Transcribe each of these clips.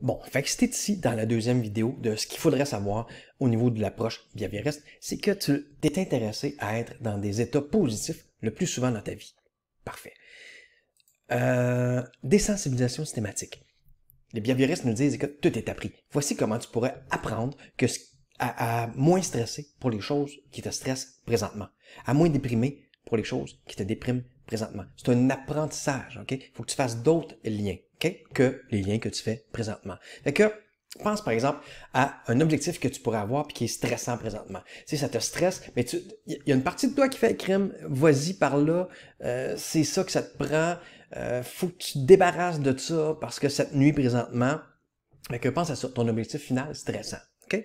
Bon, fait que c'était ici dans la deuxième vidéo de ce qu'il faudrait savoir au niveau de l'approche behavioriste, c'est que tu es intéressé à être dans des états positifs le plus souvent dans ta vie. Parfait. Euh, désensibilisation systématique. Les behavioristes nous disent que tout est appris. Voici comment tu pourrais apprendre que à, à, moins stresser pour les choses qui te stressent présentement, à moins déprimer pour les choses qui te dépriment présentement. C'est un apprentissage, OK? Il faut que tu fasses d'autres liens, OK? Que les liens que tu fais présentement. Fait que, pense par exemple à un objectif que tu pourrais avoir puis qui est stressant présentement. Tu sais, ça te stresse, mais tu, il y a une partie de toi qui fait crime, vas-y par là, euh, c'est ça que ça te prend, euh, faut que tu te débarrasses de ça parce que ça te nuit présentement, fait que pense à ça, ton objectif final stressant. OK?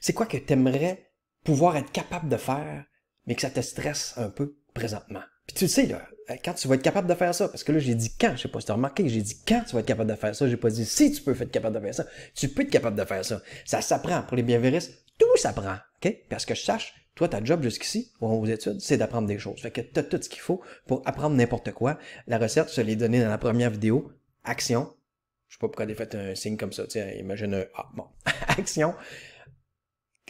C'est quoi que tu aimerais pouvoir être capable de faire, mais que ça te stresse un peu présentement? Puis tu le sais, là, euh, quand tu vas être capable de faire ça, parce que là, j'ai dit quand, je sais pas si tu as remarqué, j'ai dit quand tu vas être capable de faire ça, j'ai pas dit si tu peux être capable de faire ça, tu peux être capable de faire ça. Ça s'apprend. Pour les bienveillistes, tout s'apprend. OK? Parce que je sache, toi, ta job jusqu'ici, aux études, c'est d'apprendre des choses. Fait que tu as tout ce qu'il faut pour apprendre n'importe quoi. La recette, je l'ai donnée dans la première vidéo. Action. Je sais pas pourquoi j'ai fait un signe comme ça. Tiens, imagine un bon. Action.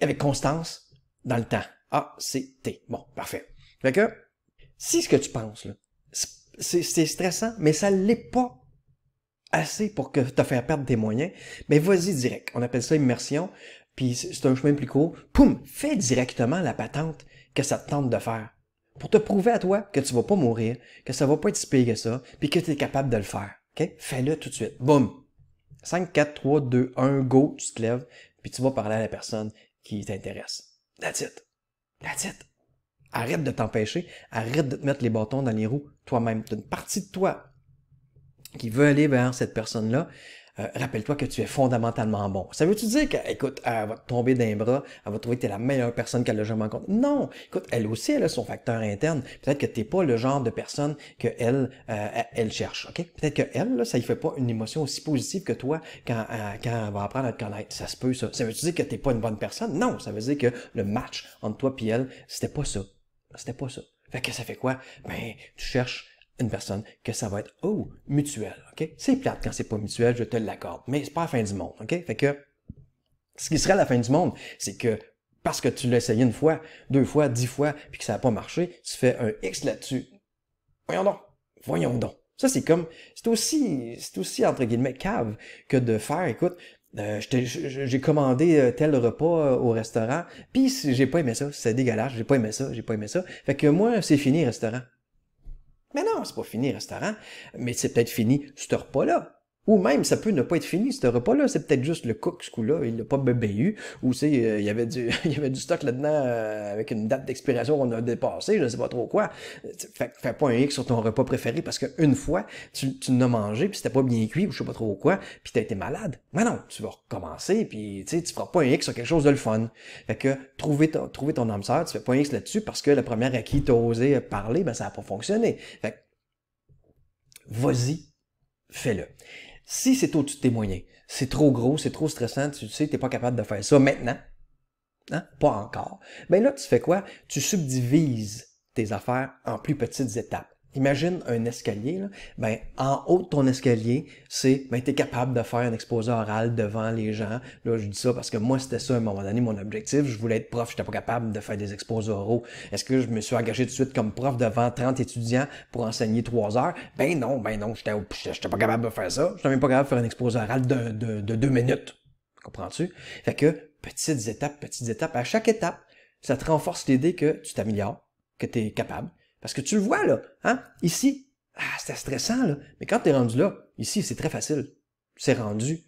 Avec constance dans le temps. A, C, T. Bon, parfait. Fait que, si ce que tu penses, là, c'est stressant, mais ça l'est pas assez pour que te faire perdre tes moyens. Mais vas-y direct. On appelle ça immersion. Puis c'est un chemin plus court. Poum, fais directement la patente que ça te tente de faire. Pour te prouver à toi que tu vas pas mourir, que ça va pas être si que ça, puis que tu es capable de le faire. OK? Fais-le tout de suite. Boum. 5, 4, 3, 2, 1, go, tu te lèves, puis tu vas parler à la personne qui t'intéresse. That's it. That's it. Arrête de t'empêcher, arrête de te mettre les bâtons dans les roues toi-même. T'as une partie de toi qui veut aller vers cette personne-là. Euh, rappelle-toi que tu es fondamentalement bon. Ça veut-tu dire qu'écoute, elle va te tomber d'un bras, elle va trouver que tu es la meilleure personne qu'elle a jamais rencontrée? Non! Écoute, elle aussi, elle a son facteur interne. Peut-être que tu n'es pas le genre de personne qu'elle euh, elle cherche. ok Peut-être qu'elle, là, ça ne fait pas une émotion aussi positive que toi quand, euh, quand elle va apprendre à te connaître. Ça se peut, ça. Ça veut-tu dire que tu n'es pas une bonne personne? Non! Ça veut dire que le match entre toi et elle, c'était pas ça. C'était pas ça. Fait que ça fait quoi? Ben, tu cherches une personne que ça va être, oh, mutuel, OK? C'est plate quand c'est pas mutuel, je te l'accorde, mais c'est pas la fin du monde, OK? Fait que, ce qui serait la fin du monde, c'est que parce que tu l'as essayé une fois, deux fois, dix fois, puis que ça n'a pas marché, tu fais un X là-dessus. Voyons donc, voyons donc. Ça, c'est comme, c'est aussi, c'est aussi, entre guillemets, cave que de faire, écoute, euh, j'ai commandé euh, tel repas euh, au restaurant, puis j'ai pas aimé ça, c'est dégueulasse, j'ai pas aimé ça, j'ai pas aimé ça. Fait que moi, c'est fini restaurant. Mais non, c'est pas fini restaurant, mais c'est peut-être fini ce repas-là. Ou même, ça peut ne pas être fini, ce repas-là. C'est peut-être juste le cook, ce coup-là. Il n'a pas bébé Ou c'est, euh, il y avait du, il y avait du stock là-dedans euh, avec une date d'expiration qu'on a dépassée, je ne sais pas trop quoi. Euh, fais pas un X sur ton repas préféré parce qu'une fois, tu, tu n'as mangé puis c'était pas bien cuit ou je sais pas trop quoi puis as été malade. Mais non, tu vas recommencer puis tu ne feras pas un X sur quelque chose de le fun. Fait que, trouver ton, ton âme sœur, tu fais pas un X là-dessus parce que la première à qui as osé parler, ben, ça n'a pas fonctionné. Fait vas-y, fais-le. Si c'est au-dessus de tes moyens, c'est trop gros, c'est trop stressant, tu sais, t'es pas capable de faire ça maintenant, hein? pas encore, ben là, tu fais quoi? Tu subdivises tes affaires en plus petites étapes. Imagine un escalier, là. ben en haut de ton escalier, c'est ben t'es capable de faire un exposé oral devant les gens. Là, je dis ça parce que moi c'était ça à un moment donné mon objectif, je voulais être prof, j'étais pas capable de faire des exposés oraux. Est-ce que je me suis engagé tout de suite comme prof devant 30 étudiants pour enseigner trois heures Ben non, ben non, j'étais j'étais pas capable de faire ça. J'étais même pas capable de faire un exposé oral de, de, de deux minutes. Comprends-tu Fait que petites étapes, petites étapes, à chaque étape, ça te renforce l'idée que tu t'améliores, que tu es capable, parce que tu le vois, là, hein, ici, ah, c'était stressant, là. Mais quand t'es rendu là, ici, c'est très facile. C'est rendu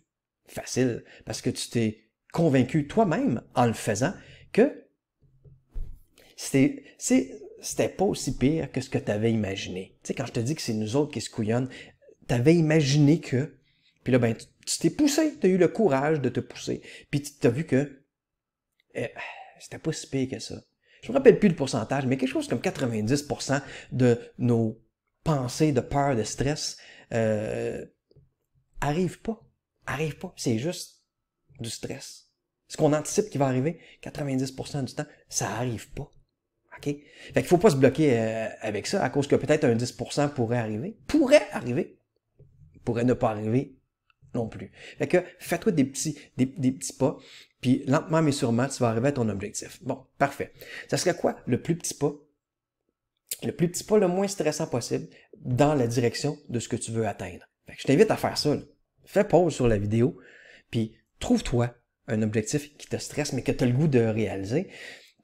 facile. Parce que tu t'es convaincu toi-même, en le faisant, que c'était, c'était pas aussi pire que ce que tu avais imaginé. Tu sais, quand je te dis que c'est nous autres qui se couillonnent, t'avais imaginé que, puis là, ben, tu t'es poussé, tu as eu le courage de te pousser, puis tu t'as vu que, eh, c'était pas aussi pire que ça je me rappelle plus le pourcentage, mais quelque chose comme 90% de nos pensées de peur, de stress, euh, pas. Arrivent pas. C'est juste du stress. Ce qu'on anticipe qui va arriver, 90% du temps, ça arrive pas. OK? Fait qu'il faut pas se bloquer euh, avec ça, à cause que peut-être un 10% pourrait arriver. Pourrait arriver. Pourrait ne pas arriver non plus. Fait que faites-toi des petits, des petits pas. Puis lentement mais sûrement, tu vas arriver à ton objectif. Bon, parfait. Ça serait quoi le plus petit pas? Le plus petit pas le moins stressant possible dans la direction de ce que tu veux atteindre. je t'invite à faire ça. Fais pause sur la vidéo, puis trouve-toi un objectif qui te stresse, mais que tu as le goût de réaliser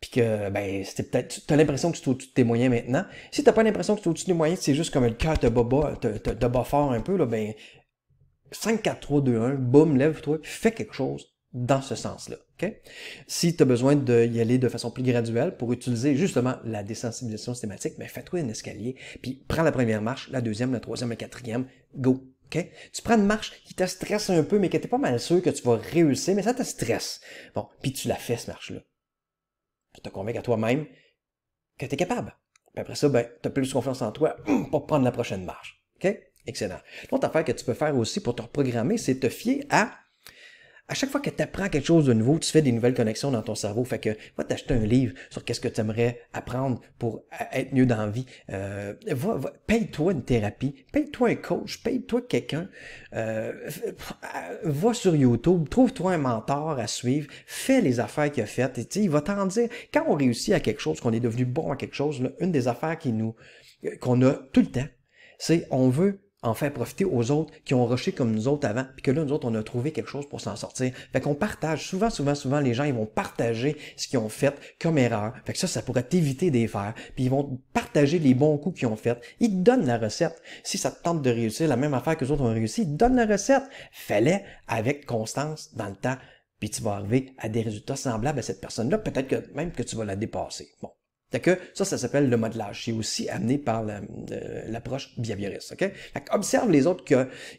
puis que ben c'était peut-être tu as l'impression que tu es au-dessus de tes moyens maintenant. Si t'as pas l'impression que tu es au-dessus de tes moyens, c'est juste comme le cœur te bat, te, un peu là, ben 5 4 3 2 1, boum, lève-toi fais quelque chose dans ce sens-là. OK? Si tu as besoin d'y aller de façon plus graduelle pour utiliser justement la désensibilisation systématique, mais ben, fais-toi un escalier, puis prends la première marche, la deuxième, la troisième, la quatrième, go. OK? Tu prends une marche qui te stresse un peu, mais que tu pas mal sûr que tu vas réussir, mais ça te stresse. Bon, puis tu la fais, cette marche-là. Tu te convaincre à toi-même que tu es capable. Puis après ça, ben, tu as plus confiance en toi hum, pour prendre la prochaine marche. OK? Excellent. L'autre affaire que tu peux faire aussi pour te reprogrammer, c'est te fier à à chaque fois que tu apprends quelque chose de nouveau, tu fais des nouvelles connexions dans ton cerveau. Fait que va t'acheter un livre sur qu'est-ce que tu aimerais apprendre pour être mieux dans la vie. Euh, va, paye-toi une thérapie, paye-toi un coach, paye-toi quelqu'un. Euh, euh, va sur YouTube, trouve-toi un mentor à suivre, fais les affaires qu'il a faites. Et il va t'en dire, quand on réussit à quelque chose, qu'on est devenu bon à quelque chose, une des affaires qui nous euh, qu'on a tout le temps, c'est on veut en faire profiter aux autres qui ont rushé comme nous autres avant, puis que là, nous autres, on a trouvé quelque chose pour s'en sortir. Fait qu'on partage. Souvent, souvent, souvent, les gens, ils vont partager ce qu'ils ont fait comme erreur. Fait que ça, ça pourrait t'éviter des faire. Puis ils vont partager les bons coups qu'ils ont fait. Ils te donnent la recette. Si ça tente de réussir la même affaire que les autres ont réussi, ils donnent la recette. Fallait avec constance dans le temps. Puis tu vas arriver à des résultats semblables à cette personne-là. Peut-être que même que tu vas la dépasser. Bon. Que ça, ça s'appelle le modelage. C'est aussi amené par l'approche la, observe les autres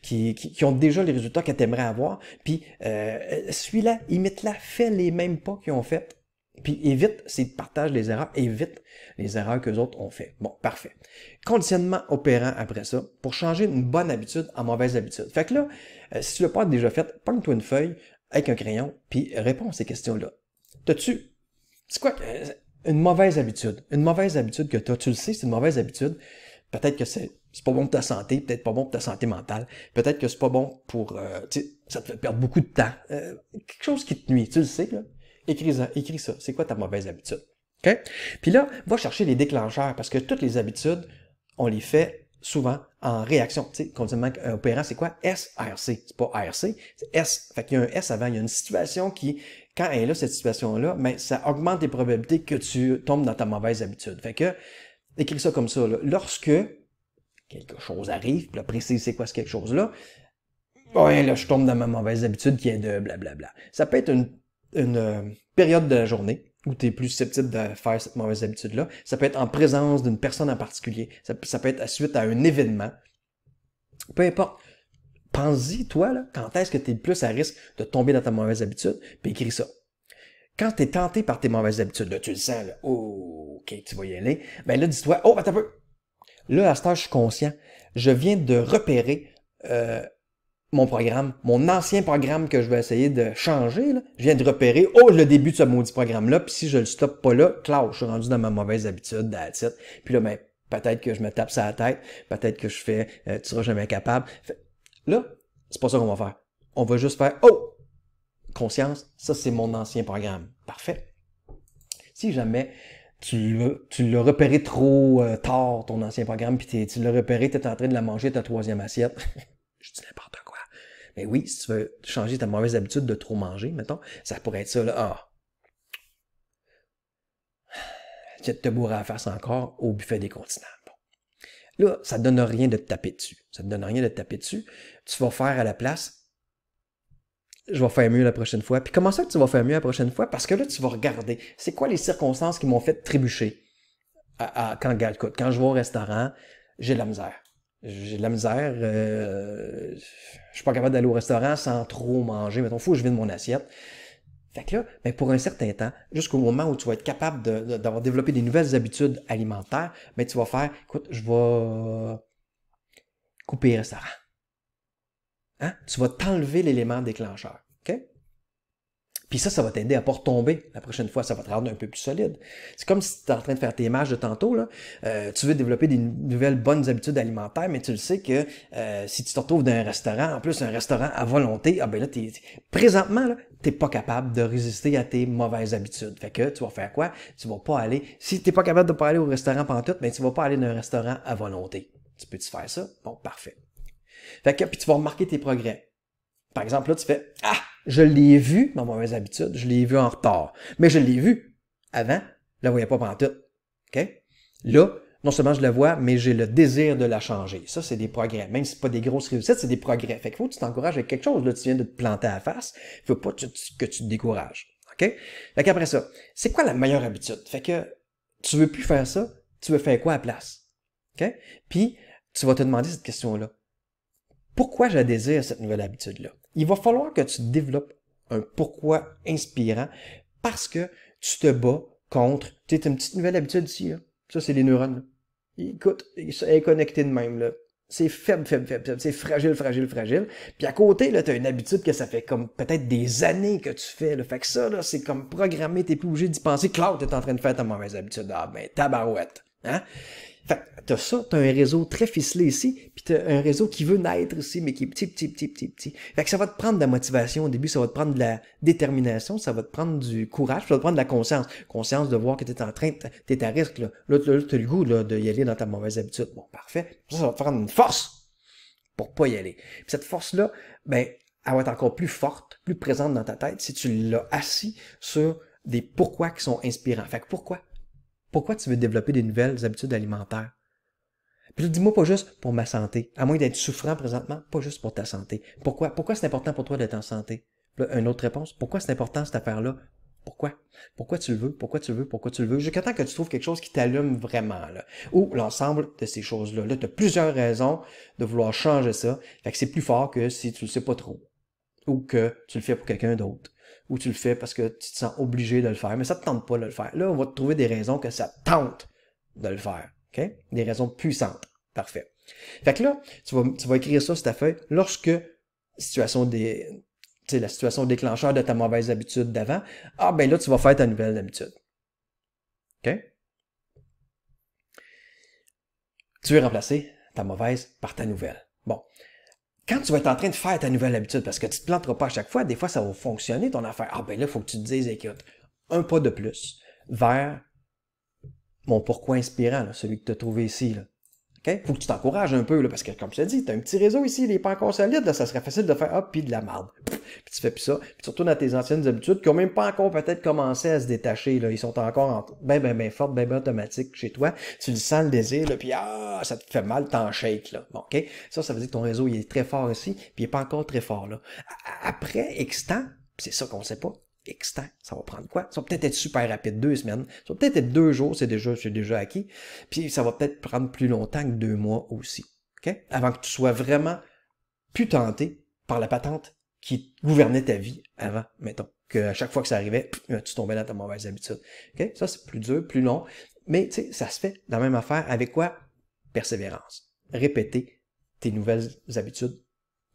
qui, ont déjà les résultats que tu aimerais avoir, puis euh, suis-la, imite-la, fais les mêmes pas qu'ils ont fait, puis évite, c'est partage les erreurs, évite les erreurs que les autres ont fait. Bon, parfait. Conditionnement opérant après ça, pour changer une bonne habitude en mauvaise habitude. Fait que là, euh, si tu l'as pas déjà fait, prends toi une feuille avec un crayon, puis réponds à ces questions-là. T'as-tu... C'est quoi... Euh, une mauvaise habitude. Une mauvaise habitude que tu Tu le sais, c'est une mauvaise habitude. Peut-être que c'est pas bon pour ta santé, peut-être pas bon pour ta santé mentale, peut-être que c'est pas bon pour... Euh, ça te fait perdre beaucoup de temps. Euh, quelque chose qui te nuit, tu le sais, là. Écris ça, écris ça. C'est quoi ta mauvaise habitude? OK? Puis là, va chercher les déclencheurs parce que toutes les habitudes, on les fait souvent en réaction. Tu sais, continuellement opérant, c'est quoi? S-A-R-C, C'est pas A-R-C, c'est S. Fait qu'il y a un S avant, il y a une situation qui quand elle est là, cette situation-là, mais ça augmente les probabilités que tu tombes dans ta mauvaise habitude. Fait que, écris ça comme ça. Lorsque quelque chose arrive, puis c'est quoi ce quelque chose-là, oh, hein, là, je tombe dans ma mauvaise habitude qui est de blablabla. Ça peut être une, euh, période de la journée où tu es plus susceptible de faire cette mauvaise habitude-là. Ça peut être en présence d'une personne en particulier. Ça, ça peut être à suite à un événement. Peu importe pense-y, toi, là, quand est-ce que tu es plus à risque de tomber dans ta mauvaise habitude, puis écris ça. Quand tu es tenté par tes mauvaises habitudes, là, tu le sens, là, oh, ok, tu vas y aller, ben là, dis-toi, oh, attends un peu. Là, à ce temps, je suis conscient. Je viens de repérer euh, mon programme, mon ancien programme que je vais essayer de changer, là, je viens de repérer, oh, le début de ce maudit programme-là, puis si je le stoppe pas là, claude, je suis rendu dans ma mauvaise habitude, that's Puis là, ben, peut-être que je me tape ça à la tête, peut-être que je fais, euh, tu seras jamais capable. Là, c'est pas ça qu'on va faire. On va juste faire Oh! Conscience, ça c'est mon ancien programme. Parfait. Si jamais tu l'as repéré trop euh, tard, ton ancien programme, puis tu l'as repéré, tu es en train de la manger ta troisième assiette. Je dis n'importe quoi. Mais oui, si tu veux changer ta mauvaise habitude de trop manger, mettons, ça pourrait être ça, là. Tu te bourrer à face encore au buffet des continents. Là, ça ne donne rien de te taper dessus. Ça ne donne rien de te taper dessus. Tu vas faire à la place, je vais faire mieux la prochaine fois. Puis comment ça que tu vas faire mieux la prochaine fois? Parce que là, tu vas regarder, c'est quoi les circonstances qui m'ont fait trébucher à, quand, quand je vais au restaurant, j'ai de la misère. J'ai de la misère. Je euh, je suis pas capable d'aller au restaurant sans trop manger. Mais faut que je vide mon assiette. Ben, pour un certain temps, jusqu'au moment où tu vas être capable d'avoir développé des nouvelles habitudes alimentaires, ben, tu vas faire, écoute, je vais couper ça. Hein? Tu vas t'enlever l'élément déclencheur. OK? Puis ça, ça va t'aider à ne pas retomber la prochaine fois. Ça va te rendre un peu plus solide. C'est comme si tu es en train de faire tes matchs de tantôt. Là. Euh, tu veux développer des nouvelles bonnes habitudes alimentaires, mais tu le sais que euh, si tu te retrouves dans un restaurant, en plus un restaurant à volonté, ah ben là, présentement, là, t'es pas capable de résister à tes mauvaises habitudes. Fait que tu vas faire quoi? Tu vas pas aller. Si t'es pas capable de pas aller au restaurant pantoute, ben tu vas pas aller dans un restaurant à volonté. Tu peux-tu faire ça? Bon, parfait. Fait que, puis tu vas remarquer tes progrès. Par exemple, là, tu fais Ah! Je l'ai vu, ma mauvaise habitude, je l'ai vu en retard. Mais je l'ai vu avant, je la voyais pas pantoute. OK? Là, non seulement je la vois, mais j'ai le désir de la changer. Ça, c'est des progrès. Même si c'est pas des grosses réussites, c'est des progrès. Fait qu'il faut que tu t'encourages avec quelque chose. Là, tu viens de te planter à la face. Il faut pas que tu te décourages. OK? Fait qu'après ça, c'est quoi la meilleure habitude? Fait que tu veux plus faire ça, tu veux faire quoi à la place? OK? Puis, tu vas te demander cette question-là. Pourquoi j'ai à cette nouvelle habitude-là? il va falloir que tu développes un pourquoi inspirant parce que tu te bats contre. Tu sais, une petite nouvelle habitude ici. Ça, c'est les neurones. Écoute, ça est connecté de même. Là. C'est faible, faible, faible, C'est fragile, fragile, fragile. Puis à côté, tu as une habitude que ça fait comme peut-être des années que tu fais. le Fait que ça, c'est comme programmé, t'es plus obligé d'y penser. Claude, t'es en train de faire ta mauvaise habitude. Ah ben, tabarouette. Hein? Fait t'as ça, t'as un réseau très ficelé ici, puis t'as un réseau qui veut naître ici, mais qui est petit, petit, petit, petit, petit. Fait que ça va te prendre de la motivation au début, ça va te prendre de la détermination, ça va te prendre du courage, ça va te prendre de la conscience. Conscience de voir que tu es en train, t'es à risque, là. Là, t'as le goût, là, d'y aller dans ta mauvaise habitude. Bon, parfait. Ça, ça va te prendre une force pour pas y aller. Puis cette force-là, ben, elle va être encore plus forte, plus présente dans ta tête si tu l'as assis sur des pourquoi qui sont inspirants. Fait que pourquoi? Pourquoi tu veux développer des nouvelles habitudes alimentaires? Puis dis-moi pas juste pour ma santé, à moins d'être souffrant présentement, pas juste pour ta santé. Pourquoi? Pourquoi c'est important pour toi d'être en santé? une autre réponse, pourquoi c'est important cette affaire-là? Pourquoi? Pourquoi tu le veux? Pourquoi tu le veux? Pourquoi tu le veux? Jusqu'à temps que tu trouves quelque chose qui t'allume vraiment, là. Ou l'ensemble de ces choses-là. Là, tu as plusieurs raisons de vouloir changer ça. Fait que c'est plus fort que si tu le sais pas trop. Ou que tu le fais pour quelqu'un d'autre ou tu le fais parce que tu te sens obligé de le faire, mais ça ne te tente pas de le faire. Là, on va te trouver des raisons que ça tente de le faire. Des raisons puissantes. Parfait. Fait que là, tu vas, écrire ça sur ta feuille lorsque situation des, la situation déclencheur de ta mauvaise habitude d'avant, ah ben là, tu vas faire ta nouvelle habitude. OK? Tu veux remplacer ta mauvaise par ta nouvelle. Bon, quand tu vas être en train de faire ta nouvelle habitude, parce que tu te planteras pas à chaque fois, des fois ça va fonctionner ton affaire. Ah ben là, il faut que tu te dises, écoute, un pas de plus vers mon pourquoi inspirant, celui que tu as trouvé ici. Là. OK? Faut que tu t'encourages un peu, là, parce que comme je te dis, t'as un petit réseau ici, il est pas encore solide, là, ça serait facile de faire, hop, ah, puis de la merde Puis tu fais puis ça, puis tu retournes à tes anciennes habitudes qui ont même pas encore peut-être commencé à se détacher, là. Ils sont encore en, ben, ben, ben, fortes, ben, ben, automatique chez toi. Tu le sens le désir, là, puis ah, ça te fait mal, t'en shake, là. OK? Ça, ça veut dire que ton réseau, il est très fort ici, puis il est pas encore très fort, là. Après, extant, c'est ça qu'on sait pas. X ça va prendre quoi? Ça va peut-être être super rapide, deux semaines, ça va peut-être être deux jours, c'est déjà, déjà acquis, puis ça va peut-être prendre plus longtemps que deux mois aussi, ok avant que tu sois vraiment plus tenté par la patente qui gouvernait ta vie avant, mettons, qu'à chaque fois que ça arrivait, tu tombais dans ta mauvaise habitude. Ok Ça, c'est plus dur, plus long, mais ça se fait dans la même affaire avec quoi? Persévérance. Répéter tes nouvelles habitudes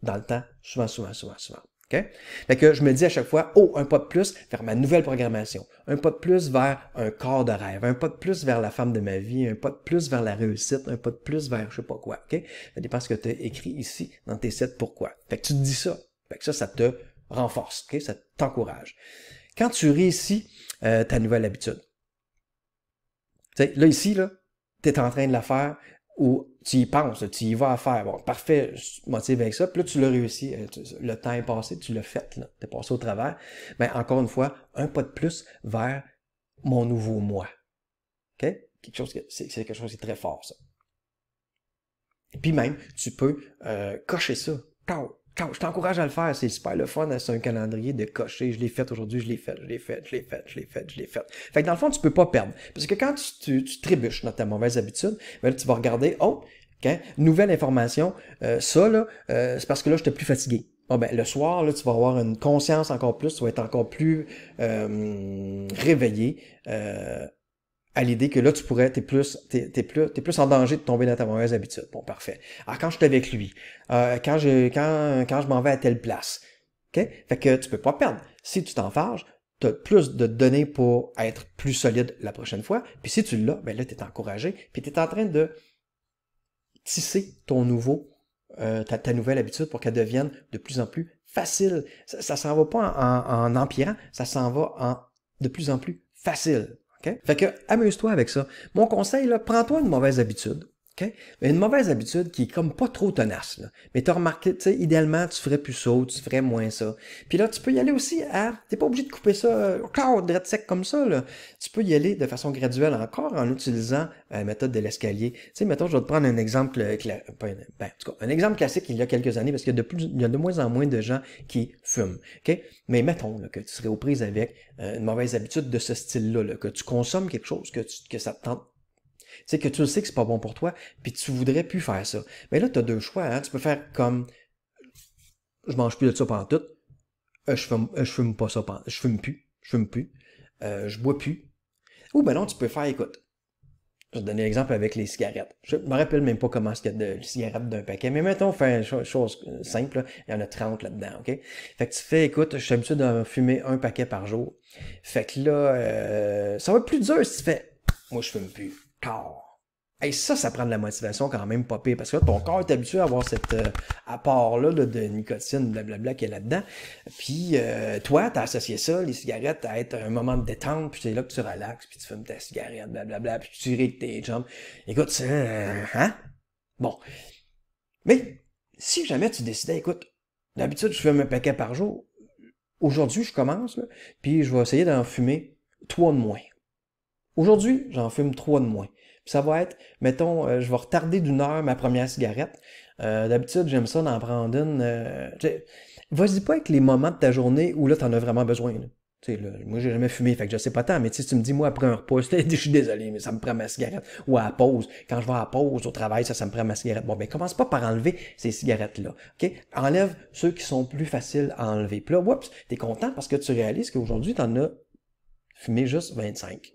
dans le temps, souvent, souvent, souvent, souvent. Fait que je me dis à chaque fois, oh, un pas de plus vers ma nouvelle programmation, un pas de plus vers un corps de rêve, un pas de plus vers la femme de ma vie, un pas de plus vers la réussite, un pas de plus vers je sais pas quoi, Ça dépend ce que tu as écrit ici dans tes sept pourquoi. Fait que tu te dis ça. Fait que ça, ça te renforce, OK? Ça t'encourage. Quand tu réussis euh, ta nouvelle habitude, là, ici, là, tu es en train de la faire, ou tu y penses, tu y vas à faire. Bon, parfait, je motive avec ça. Plus tu l'as réussi. Euh, le temps est passé, tu l'as fait. Tu es passé au travers. Mais encore une fois, un pas de plus vers mon nouveau moi. OK? Quelque chose, c'est, c'est quelque chose qui est très fort, ça. Puis même, tu peux euh, cocher ça je t'encourage à le faire, c'est super le fun, c'est un calendrier de cocher, je l'ai fait aujourd'hui, je l'ai fait, je l'ai fait, je l'ai fait, je l'ai fait, je l'ai fait. Fait dans le fond, tu peux pas perdre. Parce que quand tu, trébuches dans ta mauvaise habitude, ben tu vas regarder, oh, ok, nouvelle information, euh, ça là, euh, c'est parce que là, je n'étais plus fatigué. Bon, ben, le soir, là, tu vas avoir une conscience encore plus, tu vas être encore plus euh, réveillé. Euh, à l'idée que là, tu pourrais, t'es plus, plus, t'es plus en danger de tomber dans ta mauvaise habitude. Bon, parfait. Alors, quand je suis avec lui, euh, quand je, quand, quand je m'en vais à telle place, ok? Fait que tu peux pas perdre. Si tu t'en tu t'as plus de données pour être plus solide la prochaine fois. Puis si tu l'as, ben là, t'es encouragé. Puis t'es en train de tisser ton nouveau, euh, ta, nouvelle habitude pour qu'elle devienne de plus en plus facile. Ça, ça s'en va pas en, en, en empirant, ça s'en va en de plus en plus facile. Fait que amuse-toi avec ça. Mon conseil, prends-toi une mauvaise habitude. Une mauvaise habitude qui est comme pas trop tenace. Mais tu as remarqué, tu sais, idéalement, tu ferais plus ça, tu ferais moins ça. Puis là, tu peux y aller aussi à... T'es pas obligé de couper ça euh, au corps, sec comme ça. Là. Tu peux y aller de façon graduelle encore en utilisant la euh, méthode de l'escalier. Tu sais, mettons, je vais te prendre un exemple... Euh, ben, un exemple classique il y a quelques années, parce qu'il y, a de plus, il y a de moins en moins de gens qui fument. Mais mettons que tu serais aux prises avec une mauvaise habitude de ce style-là, que tu consommes quelque chose que, que ça te tente c'est que tu le sais que c'est pas bon pour toi, puis tu voudrais plus faire ça. Mais là, tu as deux choix. Hein. Tu peux faire comme je mange plus de ça pendant tout, euh, je, fume, euh, fume pas ça je fume plus, je fume plus, euh, je bois plus. Ou ben non, tu peux faire, écoute, je vais te donner l'exemple avec les cigarettes. Je me rappelle même pas comment a de cigarette d'un paquet, mais mettons, fait une chose simple, il y en a 30 là-dedans, OK? Fait que tu fais, écoute, je suis habitué fumer un paquet par jour. Fait que là, ça va être plus dur si tu fais, moi je fume plus. Et ça, ça prend de la motivation quand même pas pire, parce que ton corps est habitué à avoir cet euh, apport-là de nicotine, blablabla, qui est là-dedans. Puis euh, toi, t'as associé ça, les cigarettes, à être un moment de détente, puis c'est là que tu relaxes, puis tu fumes ta cigarette, blablabla, puis tu ris tes jambes. Écoute, ça, euh, hein? Bon. Mais si jamais tu décidais, écoute, d'habitude, je fume un paquet par jour. Aujourd'hui, je commence, puis je vais essayer d'en fumer trois de moins. Aujourd'hui, j'en fume trois de moins. Puis ça va être, mettons, euh, je vais retarder d'une heure ma première cigarette. Euh, d'habitude, j'aime ça d'en prendre une. Euh, vas-y pas avec les moments de ta journée où là, en as vraiment besoin. Là. sais, là, moi, j'ai jamais fumé, fait que je sais pas tant, mais si tu me dis, moi, après un repas, je suis désolé, mais ça me prend ma cigarette. Ou à la pause. Quand je vais à la pause au travail, ça, ça me prend ma cigarette. Bon, ben, commence pas par enlever ces cigarettes-là. OK? Enlève ceux qui sont plus faciles à enlever. Puis là, oups, t'es content parce que tu réalises qu'aujourd'hui, en as fumé juste 25.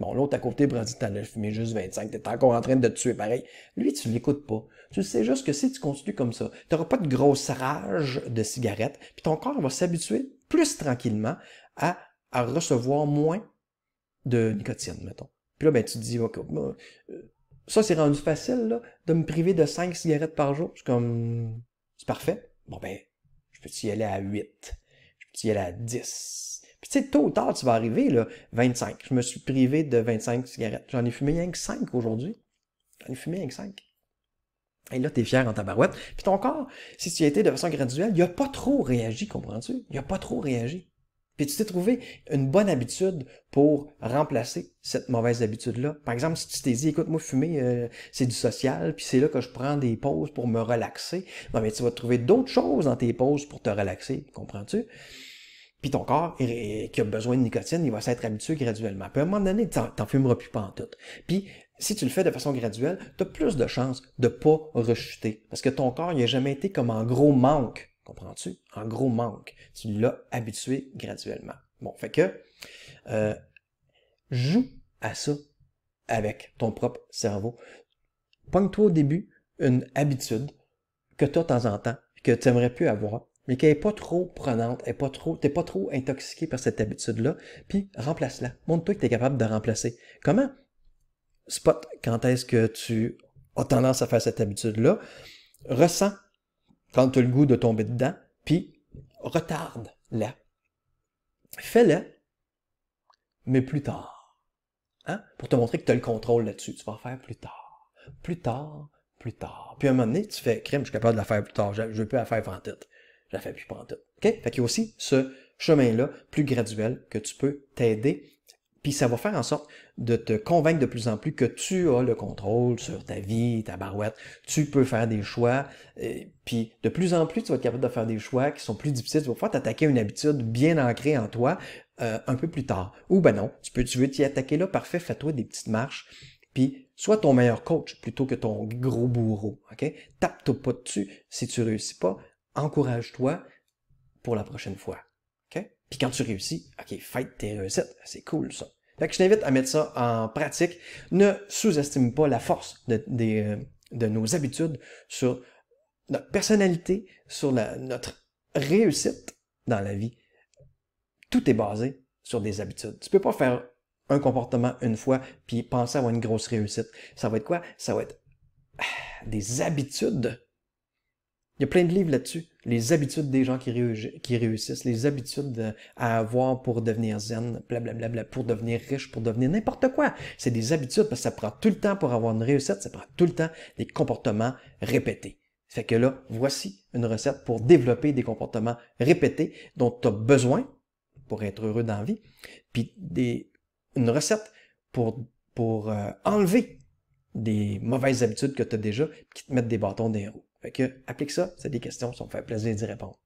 Bon, l'autre à côté, brandit, t'en as fumé juste 25, t'es encore en train de te tuer pareil. Lui, tu l'écoutes pas. Tu sais juste que si tu continues comme ça, t'auras pas de grosse rage de cigarette, puis ton corps va s'habituer plus tranquillement à, à, recevoir moins de nicotine, mettons. Puis là, ben, tu te dis, euh, ça, c'est rendu facile, là, de me priver de 5 cigarettes par jour. C'est comme, c'est parfait. Bon, ben, je peux y aller à 8. Je peux y aller à 10 puis tu sais, tôt ou tard, tu vas arriver, là, 25. Je me suis privé de 25 cigarettes. J'en ai fumé rien que 5 aujourd'hui. J'en ai fumé rien que 5. Et là, t'es fier en tabarouette. Puis ton corps, si tu y étais de façon graduelle, il a pas trop réagi, comprends-tu? Il a pas trop réagi. Puis tu t'es trouvé une bonne habitude pour remplacer cette mauvaise habitude-là. Par exemple, si tu t'es dit, écoute, moi, fumer, euh, c'est du social, puis c'est là que je prends des pauses pour me relaxer. Non, mais tu vas trouver d'autres choses dans tes pauses pour te relaxer, comprends-tu? Puis ton corps qui a besoin de nicotine, il va s'être habitué graduellement. Puis à un moment donné, n'en fumeras plus pas en tout. Puis si tu le fais de façon graduelle, tu as plus de chances de pas rechuter. Parce que ton corps, il n'a jamais été comme en gros manque. Comprends-tu? En gros manque. Tu l'as habitué graduellement. Bon, fait que euh, joue à ça avec ton propre cerveau. Pogne-toi au début une habitude que tu as de temps en temps, que tu aimerais plus avoir, mais qu'elle n'est pas trop prenante, est pas trop, t'es pas trop intoxiqué par cette habitude-là, puis remplace-la. Montre-toi que tu es capable de remplacer. Comment? Spot, quand est-ce que tu as tendance à faire cette habitude-là? Ressens quand tu as le goût de tomber dedans, puis retarde-la. fais la mais plus tard. Hein? Pour te montrer que tu as le contrôle là-dessus. Tu vas faire plus tard. Plus tard, plus tard. Puis à un moment donné, tu fais Crème, je suis capable de la faire plus tard, je ne veux plus la faire en tête la plus OK? Fait qu'il y a aussi ce chemin-là plus graduel que tu peux t'aider. Puis ça va faire en sorte de te convaincre de plus en plus que tu as le contrôle sur ta vie, ta barouette. Tu peux faire des choix. puis de plus en plus, tu vas être capable de faire des choix qui sont plus difficiles. Tu vas pouvoir t'attaquer à une habitude bien ancrée en toi euh, un peu plus tard. Ou ben non, tu peux, tu veux t'y attaquer là, parfait, fais-toi des petites marches. Puis sois ton meilleur coach plutôt que ton gros bourreau. OK? Tape-toi pas dessus si tu réussis pas encourage-toi pour la prochaine fois. Puis quand tu réussis, OK, fête tes réussites. C'est cool, ça. Donc je t'invite à mettre ça en pratique. Ne sous-estime pas la force de, euh, nos habitudes sur notre personnalité, sur notre réussite dans la vie. Tout est basé sur des habitudes. Tu peux pas faire un comportement une fois puis penser avoir une grosse réussite. Ça va être quoi? Ça va être ah, des habitudes il y a plein de livres là-dessus. Les habitudes des gens qui, réussissent, les habitudes à avoir pour devenir zen, blablabla, pour devenir riche, pour devenir n'importe quoi. C'est des habitudes parce que ça prend tout le temps pour avoir une réussite, ça prend tout le temps des comportements répétés. Fait que là, voici une recette pour développer des comportements répétés dont tu as besoin pour être heureux dans la vie, puis des, une recette pour, pour euh, enlever des mauvaises habitudes que tu as déjà qui te mettent des bâtons dans les roues. Fait que, applique ça, c'est des questions, ça me fait plaisir d'y répondre.